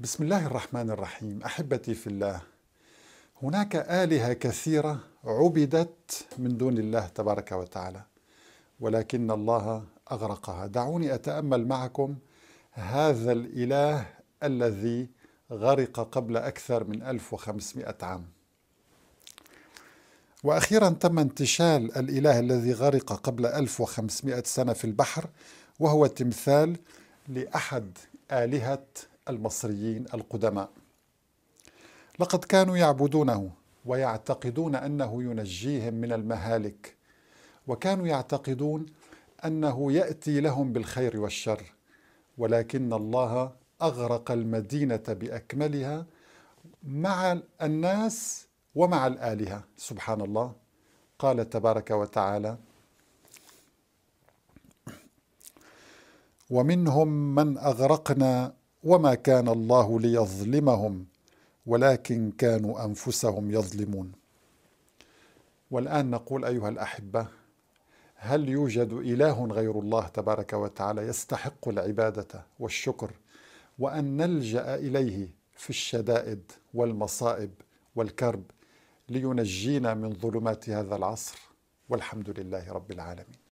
بسم الله الرحمن الرحيم احبتي في الله هناك الهه كثيره عبدت من دون الله تبارك وتعالى ولكن الله اغرقها دعوني اتامل معكم هذا الاله الذي غرق قبل اكثر من 1500 عام واخيرا تم انتشال الاله الذي غرق قبل 1500 سنه في البحر وهو تمثال لاحد الهه المصريين القدماء لقد كانوا يعبدونه ويعتقدون انه ينجيهم من المهالك وكانوا يعتقدون انه ياتي لهم بالخير والشر ولكن الله اغرق المدينه باكملها مع الناس ومع الالهه سبحان الله قال تبارك وتعالى ومنهم من اغرقنا وما كان الله ليظلمهم ولكن كانوا انفسهم يظلمون والان نقول ايها الاحبه هل يوجد اله غير الله تبارك وتعالى يستحق العباده والشكر وان نلجا اليه في الشدائد والمصائب والكرب لينجينا من ظلمات هذا العصر والحمد لله رب العالمين